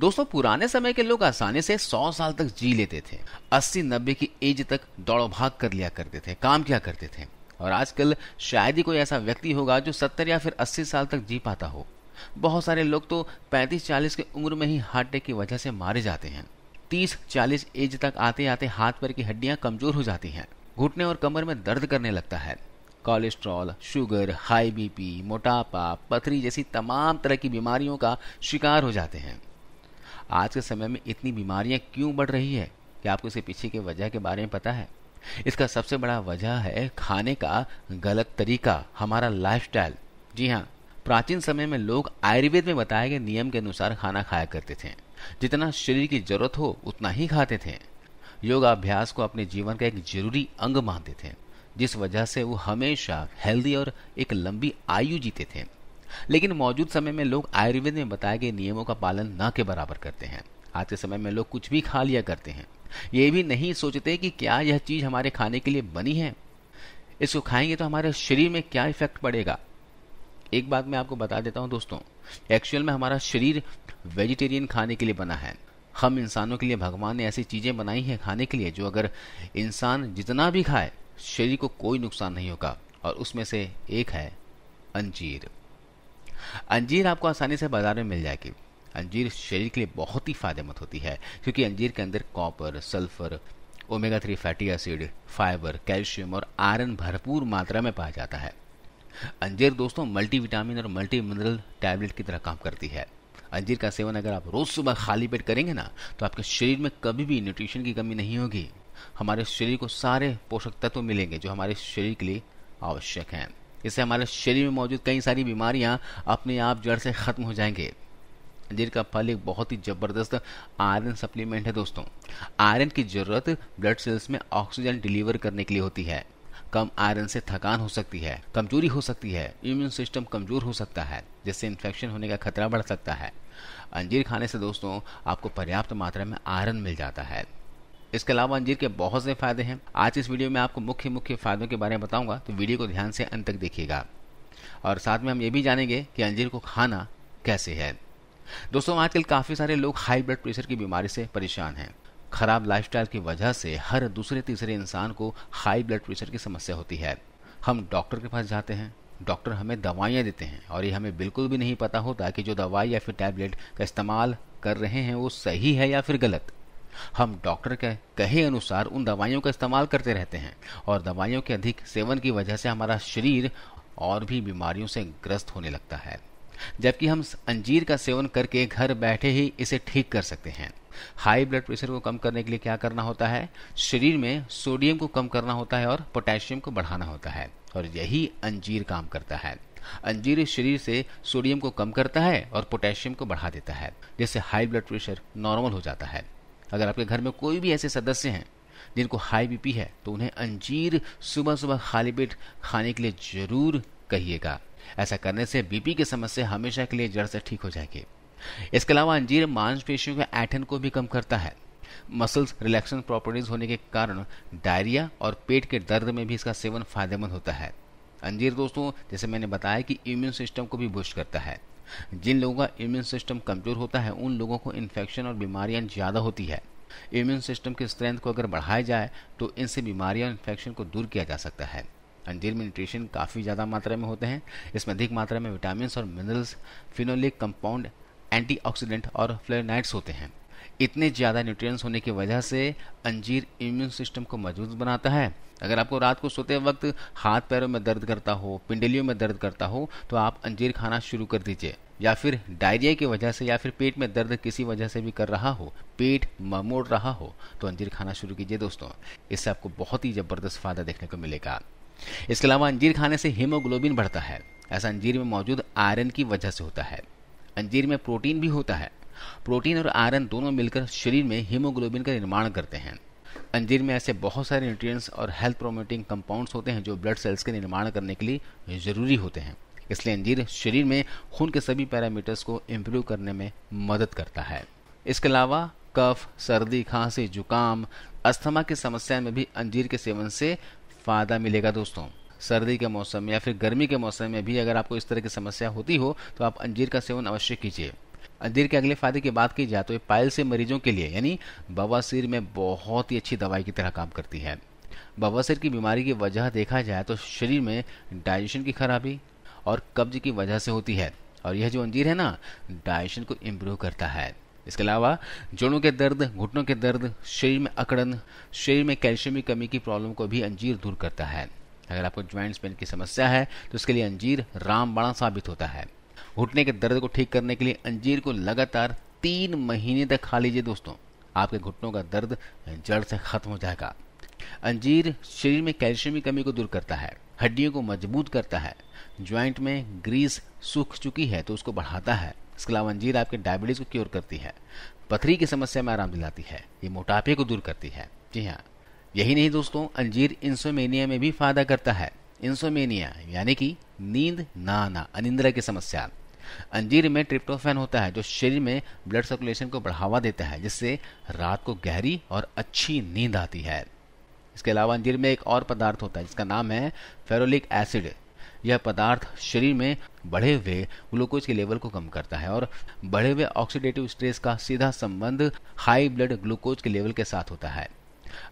दोस्तों पुराने समय के लोग आसानी से 100 साल तक जी लेते थे 80-90 की एज तक दौड़ो भाग कर लिया करते थे काम किया करते थे और आजकल शायद ही कोई ऐसा व्यक्ति होगा जो 70 या फिर 80 साल तक जी पाता हो बहुत सारे लोग तो 35-40 की उम्र में ही हार्ट अटैक की वजह से मारे जाते हैं 30-40 एज तक आते आते हाथ पैर की हड्डियां कमजोर हो जाती हैं घुटने और कमर में दर्द करने लगता है कोलेस्ट्रॉल शुगर हाई बीपी मोटापा पथरी जैसी तमाम तरह की बीमारियों का शिकार हो जाते हैं आज के समय में इतनी बीमारियां क्यों बढ़ रही है क्या आपको इसके पीछे के वजह के बारे में पता है इसका सबसे बड़ा वजह है खाने का गलत तरीका हमारा लाइफस्टाइल जी हाँ प्राचीन समय में लोग आयुर्वेद में बताए गए नियम के अनुसार खाना खाया करते थे जितना शरीर की जरूरत हो उतना ही खाते थे योगाभ्यास को अपने जीवन का एक जरूरी अंग मानते थे जिस वजह से वो हमेशा हेल्दी और एक लंबी आयु जीते थे लेकिन मौजूद समय में लोग आयुर्वेद में बताए गए नियमों का पालन न के बराबर करते हैं आज के समय में लोग कुछ भी खा लिया करते हैं ये भी नहीं सोचते कि क्या यह चीज हमारे खाने के लिए बनी है इसको खाएंगे तो हमारे शरीर में क्या इफेक्ट पड़ेगा एक बात मैं आपको बता देता हूं दोस्तों एक्चुअल में हमारा शरीर वेजिटेरियन खाने के लिए बना है हम इंसानों के लिए भगवान ने ऐसी चीज़ें बनाई हैं खाने के लिए जो अगर इंसान जितना भी खाए शरीर को कोई नुकसान नहीं होगा और उसमें से एक है अंजीर अंजीर आपको आसानी से बाजार में मिल जाएगी अंजीर शरीर के लिए बहुत ही फायदेमंद होती है क्योंकि अंजीर के अंदर copper sulphur omega three fatty acid fibre calcium और आयरन भरपूर मात्रा में पाया जाता है अंजीर दोस्तों मल्टीविटामिन और मल्टी मिनरल टैबलेट की तरह काम करती है अंजीर का सेवन अगर आप रोज सुबह खाली पेट करेंगे ना तो आपके शरीर में कभी भी न्यूट्रिशन की कमी नहीं होगी हमारे शरीर को सारे पोषक तत्व मिलेंगे जो हमारे शरीर के लिए आवश्यक हैं इससे हमारे शरीर में मौजूद कई सारी बीमारियां अपने आप जड़ से ख़त्म हो जाएंगे अंजीर का फल एक बहुत ही ज़बरदस्त आयरन सप्लीमेंट है दोस्तों आयरन की ज़रूरत ब्लड सेल्स में ऑक्सीजन डिलीवर करने के लिए होती है कम आयरन से थकान हो सकती है कमजोरी हो सकती है इम्यून सिस्टम कमजोर हो सकता है जिससे इन्फेक्शन होने का खतरा बढ़ सकता है अंजीर खाने से दोस्तों आपको पर्याप्त मात्रा में आयरन मिल जाता है इसके अलावा अंजीर के बहुत से फायदे हैं आज इस वीडियो में आपको मुख्य मुख्य फायदों के बारे में बताऊंगा तो वीडियो को ध्यान से अंत तक देखिएगा और साथ में हम ये भी जानेंगे कि अंजीर को खाना कैसे है दोस्तों आजकल काफी सारे लोग हाई ब्लड प्रेशर की बीमारी से परेशान हैं खराब लाइफस्टाइल की वजह से हर दूसरे तीसरे इंसान को हाई ब्लड प्रेशर की समस्या होती है हम डॉक्टर के पास जाते हैं डॉक्टर हमें दवाइयाँ देते हैं और ये हमें बिल्कुल भी नहीं पता होता कि जो दवाई या फिर टैबलेट का इस्तेमाल कर रहे हैं वो सही है या फिर गलत हम डॉक्टर के कहे अनुसार उन दवाइयों का इस्तेमाल करते रहते हैं और दवाइयों के अधिक सेवन की वजह से हमारा शरीर और भी बीमारियों से ग्रस्त होने लगता है जबकि हम अंजीर का सेवन करके घर बैठे ही इसे ठीक कर सकते हैं हाई ब्लड प्रेशर को कम करने के लिए क्या करना होता है शरीर में सोडियम को कम करना होता है और पोटेशियम को बढ़ाना होता है और यही अंजीर काम करता है अंजीर शरीर से सोडियम को कम करता है और पोटेशियम को बढ़ा देता है जिससे हाई ब्लड प्रेशर नॉर्मल हो जाता है अगर आपके घर में कोई भी ऐसे सदस्य हैं जिनको हाई बीपी है तो उन्हें अंजीर सुबह सुबह खाली पेट खाने के लिए जरूर कहिएगा ऐसा करने से बीपी की समस्या हमेशा के लिए जड़ से ठीक हो जाएगी इसके अलावा अंजीर मांसपेशियों के ऐठन को भी कम करता है मसल्स रिलैक्सन प्रॉपर्टीज होने के कारण डायरिया और पेट के दर्द में भी इसका सेवन फायदेमंद होता है अंजीर दोस्तों जैसे मैंने बताया कि इम्यून सिस्टम को भी बूस्ट करता है जिन लोगों का इम्यून सिस्टम कमज़ोर होता है उन लोगों को इन्फेक्शन और बीमारियां ज़्यादा होती है इम्यून सिस्टम की स्ट्रेंथ को अगर बढ़ाया जाए तो इनसे बीमारियां और इन्फेक्शन को दूर किया जा सकता है अंजीर में न्यूट्रिशन काफ़ी ज़्यादा मात्रा में होते हैं इसमें अधिक मात्रा में विटामिन और मिनरल्स फिनोलिक कंपाउंड एंटीऑक्सीडेंट और फ्लेनाइड्स होते हैं इतने ज़्यादा न्यूट्रिएंट्स होने की वजह से अंजीर इम्यून सिस्टम को मजबूत बनाता है अगर आपको रात को सोते वक्त हाथ पैरों में दर्द करता हो पिंडलियों में दर्द करता हो तो आप अंजीर खाना शुरू कर दीजिए या फिर डायरिया की वजह से या फिर पेट में दर्द किसी वजह से भी कर रहा हो पेट ममोड़ रहा हो तो अंजीर खाना शुरू कीजिए दोस्तों इससे आपको बहुत ही ज़बरदस्त फायदा देखने को मिलेगा इसके अलावा अंजीर खाने से हीमोग्लोबिन बढ़ता है ऐसा अंजीर में मौजूद आयरन की वजह से होता है अंजीर में प्रोटीन भी होता है प्रोटीन और आयरन दोनों मिलकर शरीर में हीमोग्लोबिन का निर्माण करते हैं अंजीर में ऐसे बहुत सारे न्यूट्रिएंट्स और हेल्थ प्रोमोटिंग कंपाउंड्स होते हैं जो ब्लड सेल्स के निर्माण करने के लिए ज़रूरी होते हैं इसलिए अंजीर शरीर में खून के सभी पैरामीटर्स को इम्प्रूव करने में मदद करता है इसके अलावा कफ सर्दी खांसी जुकाम अस्थमा की समस्या में भी अंजीर के सेवन से फ़ायदा मिलेगा दोस्तों सर्दी के मौसम या फिर गर्मी के मौसम में भी अगर आपको इस तरह की समस्या होती हो तो आप अंजीर का सेवन अवश्य कीजिए अधीर के अगले फायदे की बात की जाए तो ये पायल से मरीजों के लिए यानी बवासीर में बहुत ही अच्छी दवाई की तरह काम करती है बवासीर की बीमारी की वजह देखा जाए तो शरीर में डाइजेशन की खराबी और कब्ज की वजह से होती है और यह जो अंजीर है ना डाइजेशन को इम्प्रूव करता है इसके अलावा जोड़ों के दर्द घुटनों के दर्द शरीर में अकड़न शरीर में कैल्शियम की कमी की प्रॉब्लम को भी अंजीर दूर करता है अगर आपको ज्वाइंट्स पेन की समस्या है तो इसके लिए अंजीर रामबाणा साबित होता है घुटने के दर्द को ठीक करने के लिए अंजीर को लगातार तीन महीने तक खा लीजिए दोस्तों आपके घुटनों का दर्द जड़ से खत्म हो जाएगा अंजीर शरीर में कैल्शियम की कमी को दूर करता है हड्डियों को मजबूत करता है ज्वाइंट में ग्रीस सूख चुकी है तो उसको बढ़ाता है इसके अलावा अंजीर आपके डायबिटीज को क्योर करती है पथरी की समस्या में आराम दिलाती है ये मोटापे को दूर करती है जी हाँ यही नहीं दोस्तों अंजीर इंसोमेनिया में भी फायदा करता है इंसोमेनिया यानी कि नींद ना आना अनिंद्रा की समस्या अंजीर में ट्रिप्टोफैन होता है जो शरीर में ब्लड सर्कुलेशन को बढ़ावा देता है जिससे रात को गहरी और अच्छी नींद आती है इसके अलावा अंजीर में एक और पदार्थ होता है जिसका नाम है फेरोलिक एसिड यह पदार्थ शरीर में बढ़े हुए ग्लूकोज के लेवल को कम करता है और बढ़े हुए ऑक्सीडेटिव स्ट्रेस का सीधा संबंध हाई ब्लड ग्लूकोज के लेवल के साथ होता है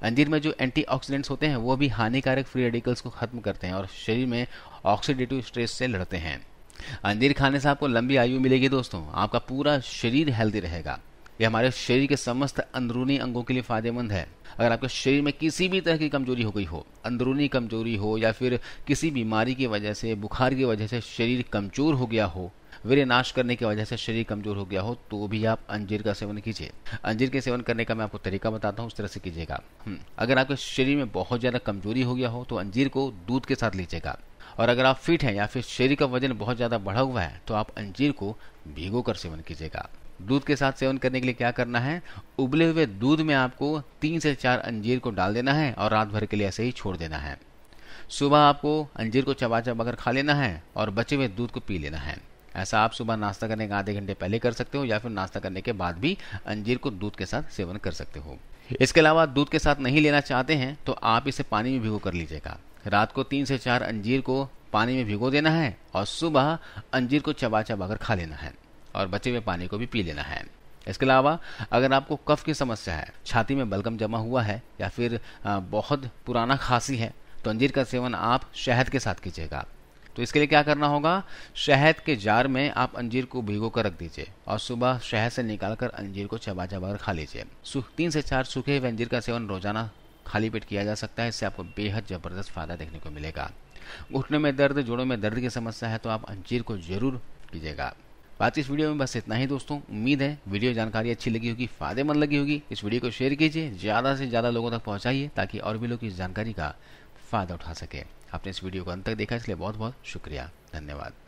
अंजीर में जो एंटीऑक्सीडेंट्स होते हैं वो भी हानिकारक फ्री रेडिकल्स को खत्म करते हैं और शरीर में ऑक्सीडेटिव स्ट्रेस से लड़ते हैं अंजीर खाने से आपको लंबी आयु मिलेगी दोस्तों आपका पूरा शरीर हेल्दी रहेगा ये हमारे शरीर के समस्त अंदरूनी अंगों के लिए फायदेमंद है अगर आपके शरीर में किसी भी तरह की कमजोरी हो गई हो अंदरूनी कमजोरी हो या फिर किसी बीमारी की वजह से बुखार की वजह से शरीर कमजोर हो गया हो वीर नाश करने की वजह से शरीर कमजोर हो गया हो तो भी आप अंजीर का सेवन कीजिए अंजीर के सेवन करने का मैं आपको तरीका बताता हूँ उस तरह से कीजिएगा हम्म, अगर आपके शरीर में बहुत ज़्यादा कमजोरी हो गया हो तो अंजीर को दूध के साथ लीजिएगा और अगर आप फिट हैं या फिर शरीर का वजन बहुत ज़्यादा बढ़ा हुआ है तो आप अंजीर को भिगो कर सेवन कीजिएगा दूध के साथ सेवन करने के लिए क्या करना है उबले हुए दूध में आपको तीन से चार अंजीर को डाल देना है और रात भर के लिए ऐसे ही छोड़ देना है सुबह आपको अंजीर को चबा चबा कर खा लेना है और बचे हुए दूध को पी लेना है ऐसा आप सुबह नाश्ता करने के आधे घंटे पहले कर सकते हो या फिर नाश्ता करने के बाद भी अंजीर को दूध के साथ सेवन कर सकते हो इसके अलावा दूध के साथ नहीं लेना चाहते हैं तो आप इसे पानी में भिगो कर लीजिएगा रात को तीन से चार अंजीर को पानी में भिगो देना है और सुबह अंजीर को चबा चबा कर खा लेना है और बचे हुए पानी को भी पी लेना है इसके अलावा अगर आपको कफ की समस्या है छाती में बलगम जमा हुआ है या फिर बहुत पुराना खांसी है तो अंजीर का सेवन आप शहद के साथ कीजिएगा तो इसके लिए क्या करना होगा शहद के जार में आप अंजीर को भिगो कर रख दीजिए और सुबह शहद से निकालकर अंजीर को चबा चबा कर खा लीजिए तीन से चार सूखे हुए अंजीर का सेवन रोजाना खाली पेट किया जा सकता है इससे आपको बेहद ज़बरदस्त फ़ायदा देखने को मिलेगा घुटने में दर्द जोड़ों में दर्द की समस्या है तो आप अंजीर को ज़रूर कीजिएगा बात इस वीडियो में बस इतना ही दोस्तों उम्मीद है वीडियो जानकारी अच्छी लगी होगी फायदेमंद लगी होगी इस वीडियो को शेयर कीजिए ज़्यादा से ज़्यादा लोगों तक पहुंचाइए ताकि और भी लोग इस जानकारी का फ़ायदा उठा सके आपने इस वीडियो को अंत तक देखा इसलिए बहुत बहुत शुक्रिया धन्यवाद